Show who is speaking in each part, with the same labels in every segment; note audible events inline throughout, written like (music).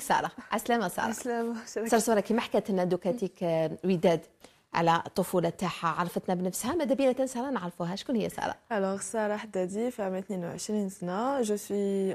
Speaker 1: ساره عسلامه ساره عسلامه سارة كيما حكات لنا دوكاتيك آه، وداد على الطفوله تاعها عرفتنا بنفسها ماذا بينا تنسى نعرفوها شكون هي ساره الوغ
Speaker 2: ساره حدادي عام 22 سنه جو سوي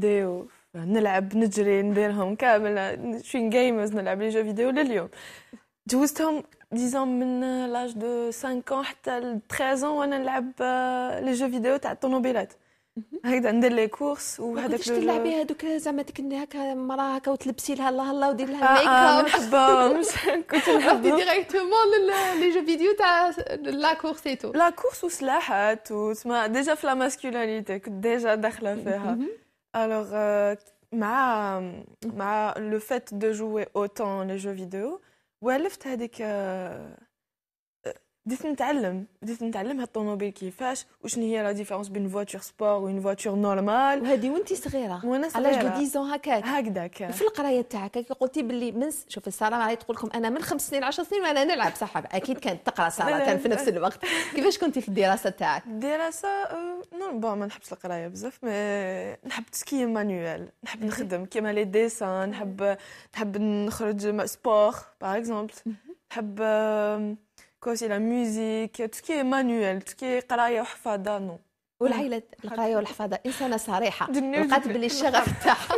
Speaker 2: فيديو نلعب نجري نديرهم كامل شوين جيمرز نلعب لي جو فيديو لليوم جوزتهم ديزون من لاج دو 5 ans حتى ل 13 ans وانا نلعب لي جو فيديو تاع الطوموبيلات هكذا ندير لي كورس وهذاك كنت تلعبي
Speaker 1: هذوك زعما تكني هكا مراه هكا وتلبسي لها الله الله ودير لها ميك اب نحبهم كنت نحب ديريكتومون
Speaker 2: لي جو فيديو تاع لا كورس اي تو لا كورس وسلاحات وتسمى ديجا في لا ماسكولينيتي كنت ديجا داخله فيها Alors, euh, ma, ma, le fait de jouer autant les jeux vidéo, ouais, بديت نتعلم بديت نتعلم الطوموبيل كيفاش وشنو هي لا ديفيرونس بين فواتور سبور وين فواتور نورمال وهذه وانت صغيره وانا صغيره على ديزون هكاك هكذاك في
Speaker 1: القرايه تاعك قلتي باللي من شوف الساره معايا تقول لكم انا من خمس سنين 10 سنين وانا نلعب صح اكيد كانت تقرا ساره كان في نفس الوقت كيفاش كنتي في الدراسه تاعك الدراسه أه، نو نعم،
Speaker 2: بون ما نحبش القرايه بزاف نحب تسكي مانيوال نحب نخدم كيما لي ديسان نحب نحب نخرج سبور باغ اكزومبل نحب أه، كوسي لا ميوزيك تو كي مانويل تو كي قرايه وحفاظه نو والعائله نعم. القرايه
Speaker 1: والحفاظه انسانه صريحه لقات بلي الشغف تاعها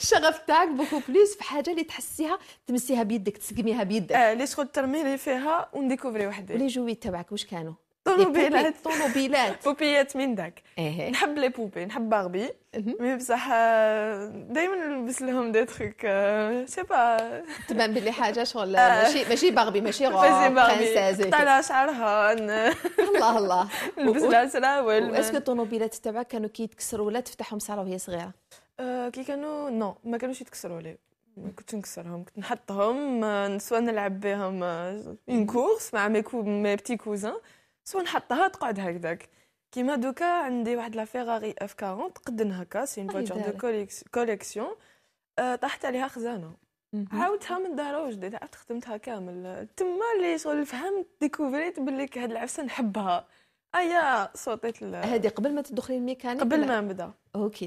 Speaker 1: الشغف (laughs) تاعك بوكو بليس في حاجه اللي تحسيها تمسيها بيدك تسقميها بيدك اه لي شغل ترمي فيها ونديكوفري وحدي ولي جوي تاعك واش كانوا طوموبيلات
Speaker 2: طوموبيلات (laughs) بوبيات من داك إيه. نحب لي بوبي نحب باربي مي بصح دائما نلبس لهم دي تخيك
Speaker 1: سي با تبان بلي حاجه شغل آه. ماشي ماشي باربي ماشي غو (laughs) ماشي باربي شعرها الله الله (laughs) نلبس لها سراول اسكو الطوموبيلات تاعك كانوا كي يتكسروا ولا تفتحهم ساره وهي صغيره آه، كي كانوا نو ما كانوش يتكسروا لي
Speaker 2: كنت نكسرهم كنت نحطهم آه، سوا نلعب بهم اون كورس مع مي بتي كوزان سو نحطها تقعد هكذاك كيما دوكا عندي واحد لا فيراري اف 40 قدن هكا سي اون فواتور دو كوليكسيون طاحت عليها خزانه عاودتها من دارة وجديد عاودت خدمتها كامل تما اللي شغل فهمت ديكوفريت باللي هاد العفسه نحبها ايا صوتيت هذه
Speaker 1: قبل ما تدخلي الميكانيك قبل ما نبدا اوكي